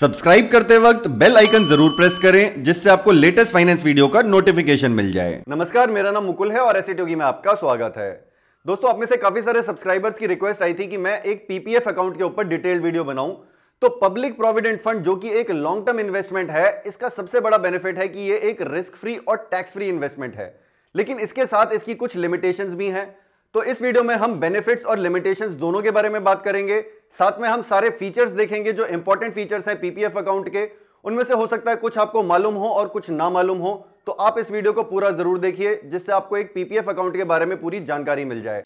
subscribe करते वक्त bell icon जरूर प्रेस करें जिससे आपको लेटेस्ट फाइनेंस वीडियो का नोटिफिकेशन मिल जाए नमस्कार मेरा नाम मुकुल है और एसिटी e में आपका स्वागत है दोस्तों आप में से काफी सारे सब्सक्राइबर्स की रिक्वेस्ट आई थी कि मैं एक पीपीएफ अकाउंट के ऊपर डिटेल वीडियो बनाऊं तो पब्लिक प्रोविडेंट फंड जो कि एक लॉन्ग टर्म इन्वेस्टमेंट है इसका सबसे बड़ा बेनिफिट है कि ये एक रिस्क फ्री और टैक्स फ्री इन्वेस्टमेंट है लेकिन इसके साथ इसकी कुछ लिमिटेशंस भी हैं तो इस वीडियो में हम बेनिफिट्स और लिमिटेशंस दोनों के बारे में बात करेंगे साथ में हम सारे फीचर्स देखेंगे जो इंपॉर्टेंट फीचर्स हैं पीपीएफ अकाउंट के उनमें से हो सकता है कुछ आपको मालूम हो और कुछ ना मालूम हो तो आप इस वीडियो को पूरा जरूर देखिए जिससे आपको एक पीपीएफ अकाउंट के बारे में पूरी जानकारी मिल जाए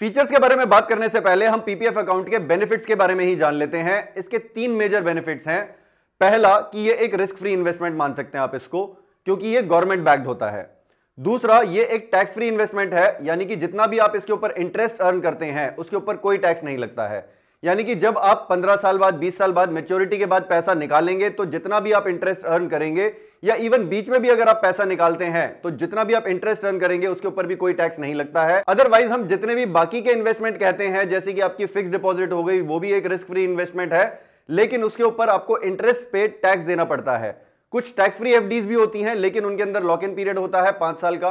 फीचर्स के बारे में बात करने से पहले हम पीपीएफ अकाउंट के बेनिफिट्स के बारे में ही जान लेते हैं इसके तीन मेजर बेनिफिट्स हैं पहला कि ये एक रिस्क फ्री इन्वेस्टमेंट मान सकते हैं आप इसको क्योंकि ये गवर्नमेंट बैक्ड होता है दूसरा ये एक टैक्स फ्री इन्वेस्टमेंट है यानी कि जितना भी आप इसके ऊपर इंटरेस्ट अर्न करते हैं उसके ऊपर कोई टैक्स नहीं लगता है यानी कि जब आप 15 साल बाद 20 साल बाद मेच्योरिटी के बाद पैसा निकालेंगे तो जितना भी आप इंटरेस्ट अर्न करेंगे या इवन बीच में भी अगर आप पैसा निकालते हैं तो जितना भी आप इंटरेस्ट अर्न करेंगे उसके ऊपर भी कोई टैक्स नहीं लगता है अदरवाइज हम जितने भी बाकी के इन्वेस्टमेंट कहते हैं जैसे कि आपकी फिक्स डिपॉजिट हो गई वो भी एक रिस्क फ्री इन्वेस्टमेंट है लेकिन उसके ऊपर आपको इंटरेस्ट पे टैक्स देना पड़ता है कुछ टैक्स फ्री एफ भी होती हैं लेकिन उनके अंदर लॉक इन पीरियड होता है पांच साल का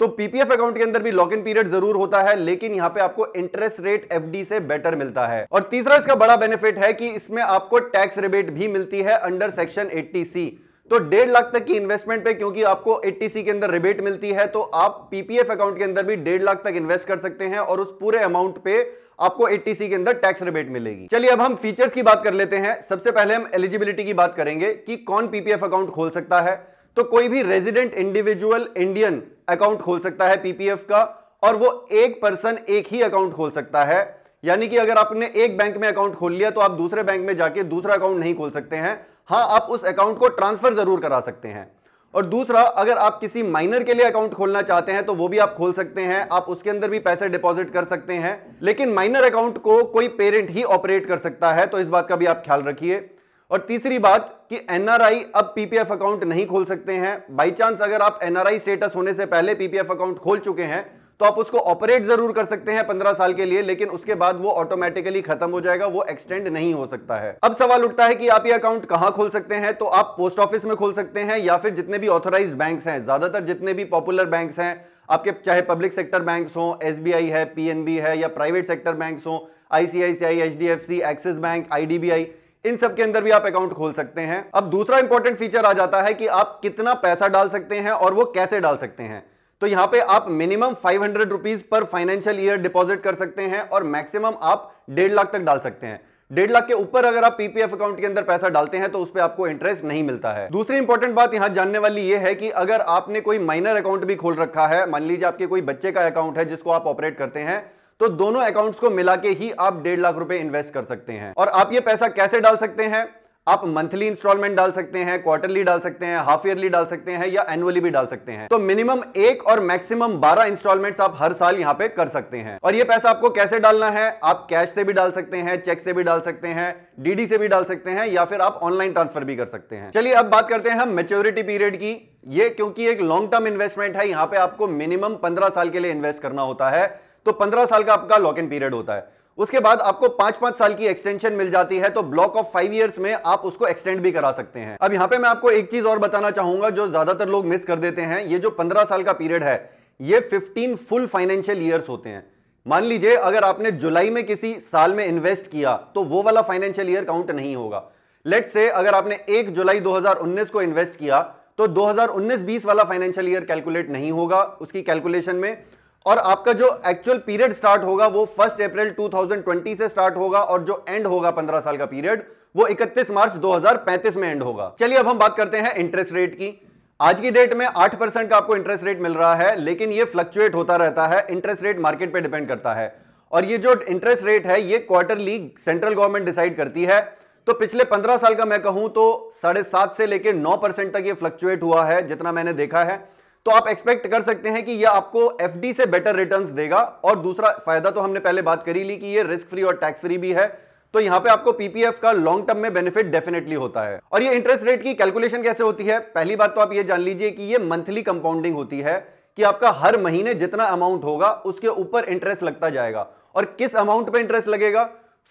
तो पीपीएफ अकाउंट के अंदर भी लॉक इन पीरियड जरूर होता है लेकिन यहां पे आपको इंटरेस्ट रेट एफडी से बेटर मिलता है और तीसरा इसका बड़ा बेनिफिट है कि इसमें आपको टैक्स रिबेट भी मिलती है अंडर सेक्शन एट्टी सी तो डेढ़ लाख तक की इन्वेस्टमेंट पे क्योंकि आपको एटीसी के अंदर रिबेट मिलती है तो आप पीपीएफ अकाउंट के अंदर भी डेढ़ लाख तक इन्वेस्ट कर सकते हैं और उस पूरे अमाउंट पे आपको एटीसी के अंदर टैक्स रिबेट मिलेगी चलिए अब हम फीचर्स की बात कर लेते हैं सबसे पहले हम एलिजिबिलिटी की बात करेंगे कि कौन पीपीएफ अकाउंट खोल सकता है तो कोई भी रेजिडेंट इंडिविजुअल इंडियन अकाउंट खोल सकता है पीपीएफ का और वो एक पर्सन एक ही अकाउंट खोल सकता है यानी कि अगर आपने एक बैंक में अकाउंट खोल लिया तो आप दूसरे बैंक में जाके दूसरा अकाउंट नहीं खोल सकते हैं हाँ आप उस अकाउंट को ट्रांसफर जरूर करा सकते हैं और दूसरा अगर आप किसी माइनर के लिए अकाउंट खोलना चाहते हैं तो वो भी आप खोल सकते हैं आप उसके अंदर भी पैसे डिपॉजिट कर सकते हैं लेकिन माइनर अकाउंट को कोई पेरेंट ही ऑपरेट कर सकता है तो इस बात का भी आप ख्याल रखिए और तीसरी बात कि एनआरआई अब पीपीएफ अकाउंट नहीं खोल सकते हैं बाई चांस अगर आप एनआरआई स्टेटस होने से पहले पीपीएफ अकाउंट खोल चुके हैं तो आप उसको ऑपरेट जरूर कर सकते हैं पंद्रह साल के लिए लेकिन उसके बाद वो ऑटोमेटिकली खत्म हो जाएगा वो एक्सटेंड नहीं हो सकता है अब सवाल उठता है कि आप ये अकाउंट कहां खोल सकते हैं तो आप पोस्ट ऑफिस में खोल सकते हैं या फिर जितने भी ऑथोराइज बैंक हैं ज्यादातर जितने भी पॉपुलर बैंक हैं आपके चाहे पब्लिक सेक्टर बैंक्स हो एसबीआई है पीएनबी है या प्राइवेट सेक्टर बैंक्स हो ICICI HDFC Axis bank IDBI इन सब के अंदर भी आप अकाउंट खोल सकते हैं अब दूसरा इंपॉर्टेंट फीचर आ जाता है कि आप कितना पैसा डाल सकते हैं और वो कैसे डाल सकते हैं तो यहां पे आप minimum five hundred rupees per financial year deposit कर सकते हैं और मैक्सिमम आप डेढ़ लाख तक डाल सकते हैं डेढ़ लाख के ऊपर अगर आप पीपीएफ अकाउंट के अंदर पैसा डालते हैं तो उस पर आपको इंटरेस्ट नहीं मिलता है दूसरी इंपॉर्टेंट बात यहां जानने वाली यह है कि अगर आपने कोई माइनर अकाउंट भी खोल रखा है मान लीजिए आपके कोई बच्चे का अकाउंट है जिसको आप ऑपरेट करते हैं तो दोनों अकाउंट्स को मिला के ही आप डेढ़ लाख रुपए इन्वेस्ट कर सकते हैं और आप ये पैसा कैसे डाल सकते हैं आप मंथली इंस्टॉलमेंट डाल सकते हैं क्वार्टरली डाल सकते हैं हाफ ईयरली डाल सकते हैं या एनुअली भी डाल सकते हैं तो मिनिमम एक और मैक्सिमम बारह इंस्टॉलमेंट आप हर साल यहाँ पे कर सकते हैं और ये पैसा आपको कैसे डालना है आप कैश से भी डाल सकते हैं चेक से भी डाल सकते हैं डीडी से भी डाल सकते हैं या फिर आप ऑनलाइन ट्रांसफर भी कर सकते हैं चलिए अब बात करते हैं हम मेच्योरिटी पीरियड की ये क्योंकि एक लॉन्ग टर्म इन्वेस्टमेंट है यहां पे आपको मिनिमम पंद्रह साल के लिए इन्वेस्ट करना होता है तो पंद्रह साल का आपका लॉक इन पीरियड होता है उसके बाद आपको पांच पांच साल की एक्सटेंशन मिल जाती है तो ब्लॉक ऑफ फाइव ईयर्स में आप उसको एक्सटेंड भी करा सकते हैं अब यहां पे मैं आपको एक चीज और बताना चाहूंगा जो ज्यादातर लोग मिस कर देते हैं ये जो पंद्रह साल का पीरियड है ये फिफ्टीन फुल फाइनेंशियल ईयर्स होते हैं मान लीजिए अगर आपने जुलाई में किसी साल में इन्वेस्ट किया तो वो वाला फाइनेंशियल ईयर काउंट नहीं होगा लेट से अगर आपने एक जुलाई 2019 को इन्वेस्ट किया तो 2019-20 वाला फाइनेंशियल ईयर कैलकुलेट नहीं होगा उसकी कैलकुलेशन में और आपका जो एक्चुअल पीरियड स्टार्ट होगा वो फर्स्ट अप्रैल 2020 से स्टार्ट होगा और जो एंड होगा 15 साल का पीरियड वो 31 मार्च 2035 में एंड होगा चलिए अब हम बात करते हैं इंटरेस्ट रेट की आज की डेट में 8 परसेंट का आपको इंटरेस्ट रेट मिल रहा है लेकिन ये फ्लक्चुएट होता रहता है इंटरेस्ट रेट मार्केट पर डिपेंड करता है और ये जो इंटरेस्ट रेट है ये क्वार्टरली सेंट्रल गवर्नमेंट डिसाइड करती है तो पिछले पंद्रह साल का मैं कहूं तो साढ़े सात से लेकर नौ परसेंट तक यह फ्लक्चुएट हुआ है जितना मैंने देखा है तो आप एक्सपेक्ट कर सकते हैं कि यह आपको एफडी से बेटर रिटर्न्स देगा और दूसरा फायदा तो हमने पहले बात करी ली कि यह रिस्क फ्री और टैक्स फ्री भी है तो यहां पे आपको पीपीएफ का लॉन्ग टर्म में बेनिफिट डेफिनेटली होता है और ये इंटरेस्ट रेट की कैलकुलेशन कैसे होती है पहली बात तो आप ये जान लीजिए कि ये मंथली कंपाउंडिंग होती है कि आपका हर महीने जितना अमाउंट होगा उसके ऊपर इंटरेस्ट लगता जाएगा और किस अमाउंट पे इंटरेस्ट लगेगा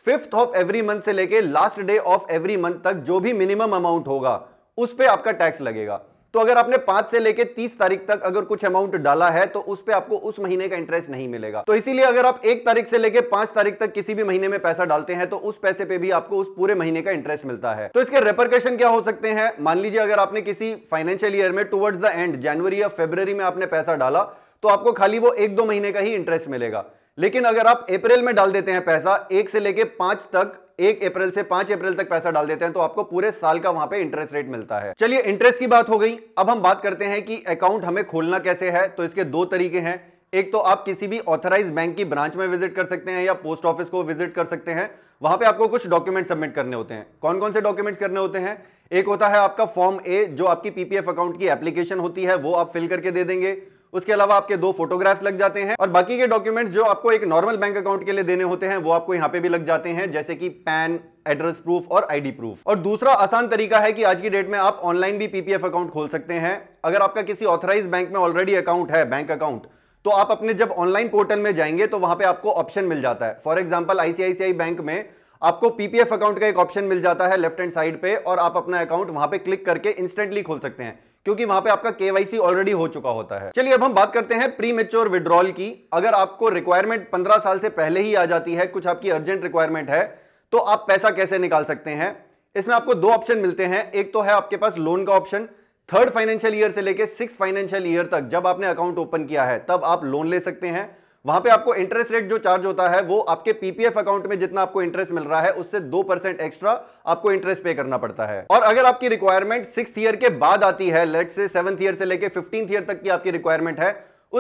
फिफ्थ ऑफ एवरी मंथ से लेके last day of every month तक जो भी मिनिमम अमाउंट होगा उस पर आपका टैक्स लगेगा तो अगर आपने पांच से लेकर तीस तारीख तक अगर कुछ अमाउंट डाला है तो उस पर आपको उस महीने का इंटरेस्ट नहीं मिलेगा तो इसीलिए अगर आप एक तारीख से लेकर पांच तारीख तक किसी भी महीने में पैसा डालते हैं तो उस पैसे पे भी आपको उस पूरे महीने का इंटरेस्ट मिलता है तो इसके रेपरकेशन क्या हो सकते हैं मान लीजिए अगर आपने किसी फाइनेंशियल ईयर में टूवर्ड्स द एंड जनवरी या फेब्रवरी में आपने पैसा डाला तो आपको खाली वो एक दो महीने का ही इंटरेस्ट मिलेगा लेकिन अगर आप अप्रैल में डाल देते हैं पैसा एक से लेके पांच तक एक अप्रैल से पांच अप्रैल तक पैसा डाल देते हैं तो आपको पूरे साल का वहां पे इंटरेस्ट रेट मिलता है चलिए इंटरेस्ट की बात हो गई अब हम बात करते हैं कि अकाउंट हमें खोलना कैसे है तो इसके दो तरीके हैं एक तो आप किसी भी ऑथराइज बैंक की ब्रांच में विजिट कर सकते हैं या पोस्ट ऑफिस को विजिट कर सकते हैं वहां पे आपको कुछ डॉक्यूमेंट सबमिट करने होते हैं कौन कौन से डॉक्यूमेंट्स करने होते हैं एक होता है आपका फॉर्म ए जो आपकी पीपीएफ अकाउंट की एप्लीकेशन होती है वो आप फिल करके दे देंगे उसके अलावा आपके दो फोटोग्राफ्स लग जाते हैं और बाकी के डॉक्यूमेंट्स जो आपको एक नॉर्मल बैंक अकाउंट के लिए देने होते हैं वो आपको यहाँ पे भी लग जाते हैं जैसे कि पैन एड्रेस प्रूफ और आईडी प्रूफ और दूसरा आसान तरीका है कि आज की डेट में आप ऑनलाइन भी पीपीएफ अकाउंट खोल सकते हैं अगर आपका किसी ऑथराइज बैंक में ऑलरेडी अकाउंट है बैंक अकाउंट तो आप अपने जब ऑनलाइन पोर्टल में जाएंगे तो वहां पे आपको ऑप्शन मिल जाता है फॉर एग्जाम्पल आईसीआईसीआई बैंक में आपको पीपीएफ अकाउंट का एक ऑप्शन मिल जाता है लेफ्ट हैंड साइड पे और आप अपना अकाउंट वहां पे क्लिक करके इंस्टेंटली खोल सकते हैं क्योंकि वहां पे आपका केवाईसी ऑलरेडी हो चुका होता है चलिए अब हम बात करते हैं प्री मेच्योर विड्रॉल की अगर आपको रिक्वायरमेंट पंद्रह साल से पहले ही आ जाती है कुछ आपकी अर्जेंट रिक्वायरमेंट है तो आप पैसा कैसे निकाल सकते हैं इसमें आपको दो ऑप्शन मिलते हैं एक तो है आपके पास लोन का ऑप्शन थर्ड फाइनेंशियल ईयर से लेकर सिक्स फाइनेंशियल ईयर तक जब आपने अकाउंट ओपन किया है तब आप लोन ले सकते हैं वहां पे आपको इंटरेस्ट रेट जो चार्ज होता है वो आपके पीपीएफ अकाउंट में जितना आपको इंटरेस्ट मिल रहा है उससे दो परसेंट एक्स्ट्रा आपको इंटरेस्ट पे करना पड़ता है और अगर आपकी रिक्वायरमेंट सिक्स ईयर के बाद आती है लेट से सेवंथ ईयर से लेकर फिफ्टीन ईयर तक की आपकी रिक्वायरमेंट है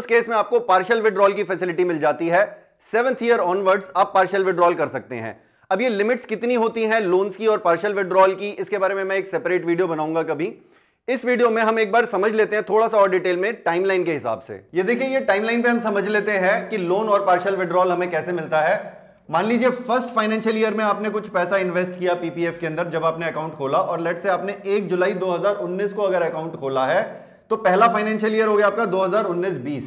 उस केस में आपको पार्शल विड्रॉल की फैसिलिटी मिल जाती है सेवंथ ईयर ऑनवर्ड्स आप पार्शल विड्रॉल कर सकते हैं अब ये लिमिट्स कितनी होती हैं लोन्स की और पार्शल विड्रॉल की इसके बारे में मैं एक सेपरेट वीडियो बनाऊंगा कभी इस वीडियो में हम एक बार समझ लेते हैं थोड़ा सा और डिटेल में टाइमलाइन के हिसाब से ये देखिए ये टाइमलाइन पे हम समझ लेते हैं कि लोन और पार्शियल विड्रॉल हमें कैसे मिलता है मान लीजिए फर्स्ट फाइनेंशियल ईयर में आपने कुछ पैसा इन्वेस्ट किया पीपीएफ के अंदर जब आपने अकाउंट खोला और लेट से आपने एक जुलाई दो को अगर अकाउंट खोला है तो पहला फाइनेंशियल ईयर हो गया आपका दो हजार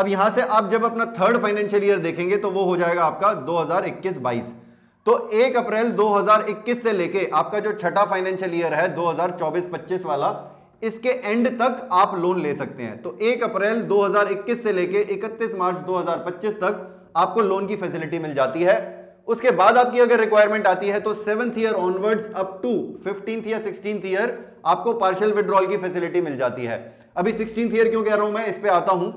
अब यहां से आप जब अपना थर्ड फाइनेंशियल ईयर देखेंगे तो वो हो जाएगा आपका दो हजार तो 1 अप्रैल 2021 से लेके आपका जो छठा फाइनेंशियल ईयर है 2024-25 वाला इसके एंड तक आप लोन ले सकते हैं तो 1 अप्रैल 2021 से लेके 31 मार्च 2025 तक आपको लोन की फैसिलिटी मिल जाती है उसके बाद आपकी अगर रिक्वायरमेंट आती है तो seventh year onwards up to fifteenth या सिक्सटींथ ईयर आपको पार्शियल विड्रॉल की फैसिलिटी मिल जाती है अभी सिक्सटींथ ईयर क्यों कह रहा हूं मैं इस पर आता हूं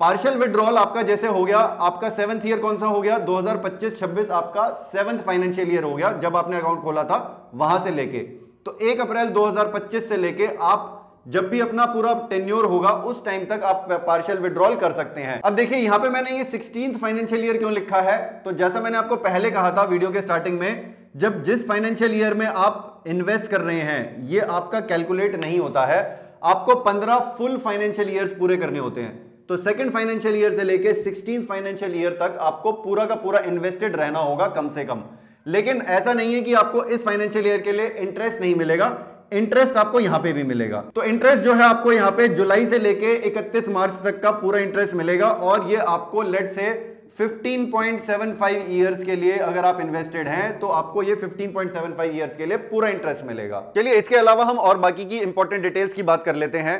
पार्शियल विड्रॉल आपका जैसे हो गया आपका सेवंथ ईयर कौन सा हो गया 2025-26 आपका सेवंथ फाइनेंशियल ईयर हो गया जब आपने अकाउंट खोला था वहां से लेके तो एक अप्रैल 2025 से लेके आप जब भी अपना पूरा टेन्योर होगा उस टाइम तक आप पार्शियल विड्रॉल कर सकते हैं अब देखिए यहां पे मैंने ये सिक्सटीन फाइनेंशियल ईयर क्यों लिखा है तो जैसा मैंने आपको पहले कहा था वीडियो के स्टार्टिंग में जब जिस फाइनेंशियल ईयर में आप इन्वेस्ट कर रहे हैं ये आपका कैलकुलेट नहीं होता है आपको पंद्रह फुल फाइनेंशियल ईयर पूरे करने होते हैं तो सेकंड फाइनेंशियल ईयर से लेके सिक्सटीन फाइनेंशियल ईयर तक आपको पूरा का पूरा इन्वेस्टेड रहना होगा कम से कम लेकिन ऐसा नहीं है कि आपको इस फाइनेंशियल ईयर के लिए इंटरेस्ट नहीं मिलेगा इंटरेस्ट आपको यहां पे भी मिलेगा तो इंटरेस्ट जो है आपको यहां पे जुलाई से लेके 31 मार्च तक का पूरा इंटरेस्ट मिलेगा और ये आपको लेट से 15.75 इयर्स के लिए अगर आप इन्वेस्टेड हैं तो आपको ये 15.75 इयर्स के लिए पूरा इंटरेस्ट मिलेगा चलिए इसके अलावा हम और बाकी की इंपॉर्टेंट डिटेल्स की बात कर लेते हैं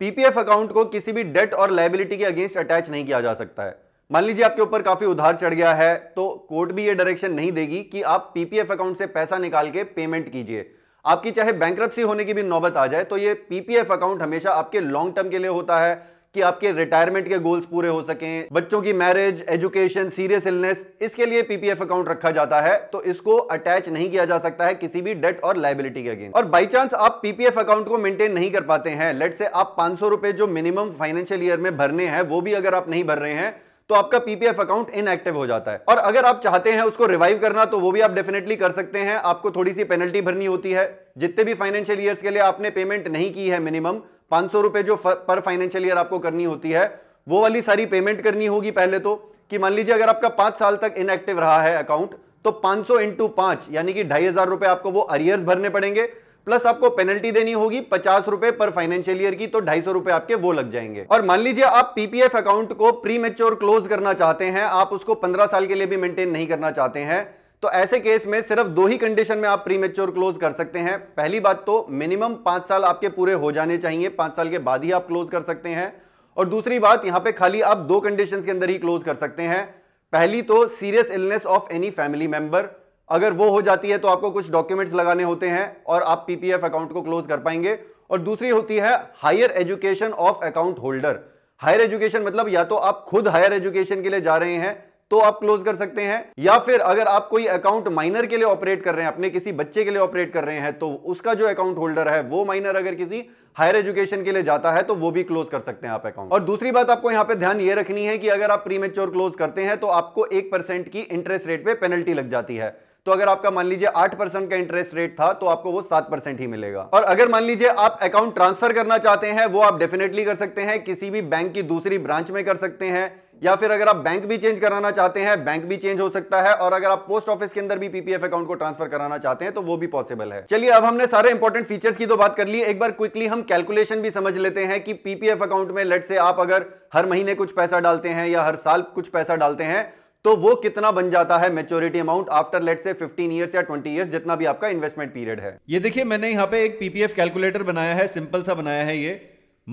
पीपीएफ अकाउंट को किसी भी डेट और लाइबिलिटी के अगेंस्ट अटैच नहीं किया जा सकता है मान लीजिए आपके ऊपर काफी उधार चढ़ गया है तो कोर्ट भी ये डायरेक्शन नहीं देगी कि आप पीपीएफ अकाउंट से पैसा निकाल के पेमेंट कीजिए आपकी चाहे बैंक होने की भी नौबत आ जाए तो ये पीपीएफ अकाउंट हमेशा आपके लॉन्ग टर्म के लिए होता है कि आपके रिटायरमेंट के गोल्स पूरे हो सकें बच्चों की मैरिज एजुकेशन सीरियस इलनेस इसके लिए पीपीएफ अकाउंट रखा जाता है तो इसको अटैच नहीं किया जा सकता है किसी भी डेट और लाइबिलिटी के अगेंस्ट और बाई चांस आप पीपीएफ अकाउंट को मेंटेन नहीं कर पाते हैं लेट से आप पांच जो मिनिमम फाइनेंशियल ईयर में भरने हैं वो भी अगर आप नहीं भर रहे हैं तो आपका पीपीएफ अकाउंट इनएक्टिव हो जाता है और अगर आप चाहते हैं उसको रिवाइव करना तो वो भी आप डेफिनेटली कर सकते हैं आपको थोड़ी सी पेनल्टी भरनी होती है जितने भी फाइनेंशियल ईयर के लिए आपने पेमेंट नहीं की है मिनिमम पांच सौ रुपए जो पर फाइनेंशियल ईयर आपको करनी होती है वो वाली सारी पेमेंट करनी होगी पहले तो कि मान लीजिए अगर आपका पांच साल तक इनएक्टिव रहा है अकाउंट तो 500 सौ इंटू पांच यानी कि ढाई हजार रुपए आपको वो अरियर्स भरने पड़ेंगे प्लस आपको पेनल्टी देनी होगी पचास रुपए पर फाइनेंशियल ईयर की तो ढाई सौ रुपए आपके वो लग जाएंगे और मान लीजिए आप पीपीएफ अकाउंट को प्री मेच्योर क्लोज करना चाहते हैं आप उसको पंद्रह साल के लिए भी मेंटेन नहीं करना चाहते हैं तो ऐसे केस में सिर्फ दो ही कंडीशन में आप प्री मेच्योर क्लोज कर सकते हैं पहली बात तो मिनिमम पांच साल आपके पूरे हो जाने चाहिए पांच साल के बाद ही आप क्लोज कर सकते हैं और दूसरी बात यहां पे खाली आप दो कंडीशन के अंदर ही क्लोज कर सकते हैं पहली तो serious illness of any family member अगर वो हो जाती है तो आपको कुछ डॉक्यूमेंट्स लगाने होते हैं और आप पीपीएफ अकाउंट को क्लोज कर पाएंगे और दूसरी होती है higher education of account holder higher education मतलब या तो आप खुद हायर एजुकेशन के लिए जा रहे हैं तो आप क्लोज कर सकते हैं या फिर अगर आप कोई अकाउंट माइनर के लिए ऑपरेट कर रहे हैं अपने किसी बच्चे के लिए ऑपरेट कर रहे हैं तो उसका जो अकाउंट होल्डर है वो माइनर अगर किसी हायर एजुकेशन के लिए जाता है तो वो भी क्लोज कर सकते हैं आप अकाउंट और दूसरी बात आपको यहां पे ध्यान ये रखनी है कि अगर आप प्रीमेच्योर क्लोज करते हैं तो आपको एक परसेंट की इंटरेस्ट रेट पे पेनल्टी लग जाती है तो अगर आपका मान लीजिए आठ परसेंट का इंटरेस्ट रेट था तो आपको वो सात परसेंट ही मिलेगा और अगर मान लीजिए आप अकाउंट ट्रांसफर करना चाहते हैं वो आप डेफिनेटली कर सकते हैं किसी भी बैंक की दूसरी ब्रांच में कर सकते हैं या फिर अगर आप बैंक भी चेंज कराना चाहते हैं बैंक भी चेंज हो सकता है और अगर आप पोस्ट ऑफिस के अंदर भी पीपीएफ अकाउंट को ट्रांसफर कराना चाहते हैं तो वो भी पॉसिबल है चलिए अब हमने सारे इंपॉर्टेंट फीचर्स की तो बात कर ली एक बार क्विकली हम कैलकुलेशन भी समझ लेते हैं कि पीपीएफ अकाउंट में लेट से आप अगर हर महीने कुछ पैसा डालते हैं या हर साल कुछ पैसा डालते हैं तो वो कितना बन जाता है मेच्योरिटी अमाउंट आफ्टर लेट से 15 इयर्स या 20 इयर्स जितना भी आपका इन्वेस्टमेंट पीरियड है ये देखिए मैंने यहाँ पे एक पीपीएफ कैलकुलेटर बनाया है सिंपल सा बनाया है ये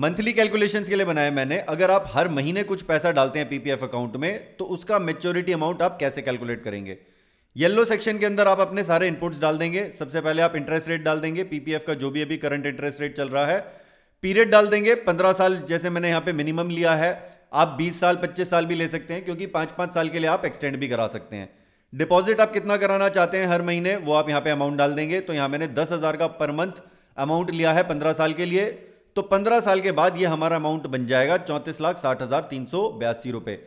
मंथली कैलकुलेशंस के लिए बनाया मैंने अगर आप हर महीने कुछ पैसा डालते हैं पीपीएफ अकाउंट में तो उसका मेच्योरिटी अमाउंट आप कैसे कैलकुलेट करेंगे येलो सेक्शन के अंदर आप अपने सारे इनपुट्स डाल देंगे सबसे पहले आप इंटरेस्ट रेट डाल देंगे पीपीएफ का जो भी अभी करंट इंटरेस्ट रेट चल रहा है पीरियड डाल देंगे पंद्रह साल जैसे मैंने यहाँ पे मिनिमम लिया है आप 20 साल 25 साल भी ले सकते हैं क्योंकि पांच पांच साल के लिए आप एक्सटेंड भी करा सकते हैं डिपॉजिट आप कितना कराना चाहते हैं हर महीने वो आप यहां पे अमाउंट डाल देंगे तो यहां मैंने दस हज़ार का पर मंथ अमाउंट लिया है पंद्रह साल के लिए तो पंद्रह साल के बाद ये हमारा अमाउंट बन जाएगा चौंतीस लाख साठ हज़ार तीन सौ बयासी रुपए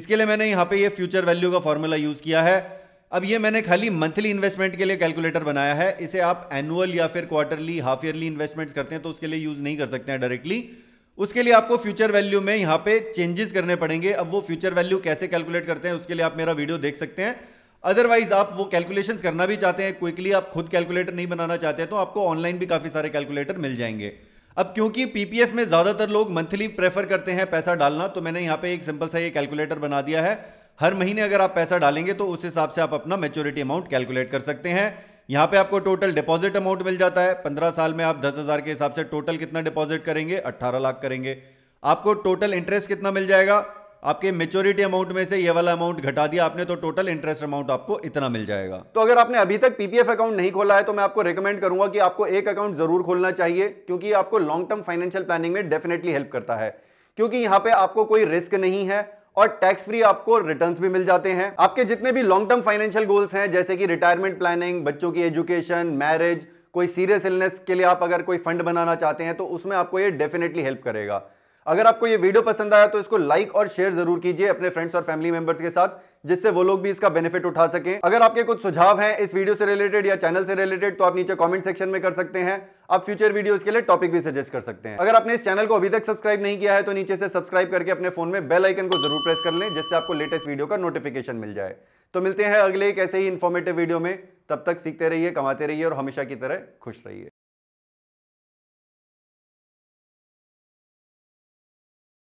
इसके लिए मैंने यहां पे ये फ्यूचर वैल्यू का फॉर्मूला यूज़ किया है अब ये मैंने खाली मंथली इन्वेस्टमेंट के लिए कैलकुलेटर बनाया है इसे आप एनुअल या फिर क्वार्टरली हाफ ईयरली इन्वेस्टमेंट्स करते हैं तो उसके लिए यूज़ नहीं कर सकते हैं डायरेक्टली उसके लिए आपको फ्यूचर वैल्यू में यहां पे चेंजेस करने पड़ेंगे अब वो फ्यूचर वैल्यू कैसे कैलकुलेट करते हैं उसके लिए आप मेरा वीडियो देख सकते हैं अदरवाइज आप वो कैलकुलेशंस करना भी चाहते हैं क्विकली आप खुद कैलकुलेटर नहीं बनाना चाहते हैं तो आपको ऑनलाइन भी काफ़ी सारे कैलकुलेटर मिल जाएंगे अब क्योंकि पीपीएफ में ज़्यादातर लोग मंथली प्रेफर करते हैं पैसा डालना तो मैंने यहां पर एक सिंपल सा ये कैलकुलेटर बना दिया है हर महीने अगर आप पैसा डालेंगे तो उस हिसाब से आप अपना मेच्योरिटी अमाउंट कैलकुलेट कर सकते हैं यहाँ पे आपको टोटल डिपॉजिट अमाउंट मिल जाता है पंद्रह साल में आप दस हजार के हिसाब से टोटल कितना डिपॉजिट करेंगे अट्ठारह लाख करेंगे आपको टोटल इंटरेस्ट कितना मिल जाएगा आपके मेच्योरिटी अमाउंट में से ये वाला अमाउंट घटा दिया आपने तो टोटल इंटरेस्ट अमाउंट आपको इतना मिल जाएगा तो अगर आपने अभी तक पीपीएफ अकाउंट नहीं खोला है तो मैं आपको रिकमेंड करूंगा कि आपको एक अकाउंट जरूर खोलना चाहिए क्योंकि आपको लॉन्ग टर्म फाइनेंशियल प्लानिंग में डेफिनेटली हेल्प करता है क्योंकि यहां पे आपको कोई रिस्क नहीं है और टैक्स फ्री आपको रिटर्न्स भी मिल जाते हैं आपके जितने भी लॉन्ग टर्म फाइनेंशियल गोल्स हैं जैसे कि रिटायरमेंट प्लानिंग बच्चों की एजुकेशन मैरिज कोई सीरियस इलनेस के लिए आप अगर कोई फंड बनाना चाहते हैं तो उसमें आपको ये डेफिनेटली हेल्प करेगा अगर आपको ये वीडियो पसंद आया तो इसको लाइक और शेयर जरूर कीजिए अपने फ्रेंड्स और फैमिली मेंबर्स के साथ जिससे वो लोग भी इसका बेनिफिट उठा सकें अगर आपके कुछ सुझाव हैं इस वीडियो से रिलेटेड या चैनल से रिलेटेड तो आप नीचे कमेंट सेक्शन में कर सकते हैं आप फ्यूचर वीडियो के लिए टॉपिक भी सजेस्ट कर सकते हैं अगर आपने इस चैनल को अभी तक सब्सक्राइब नहीं किया है तो नीचे से सब्सक्राइब करके अपने फोन में बेल आइकन को जरूर प्रेस कर लें जिससे आपको लेटेस्ट वीडियो का नोटिफिकेशन मिल जाए तो मिलते हैं अगले एक ऐसे ही इन्फॉर्मेटिव वीडियो में तब तक सीखते रहिए कमाते रहिए और हमेशा की तरह खुश रहिए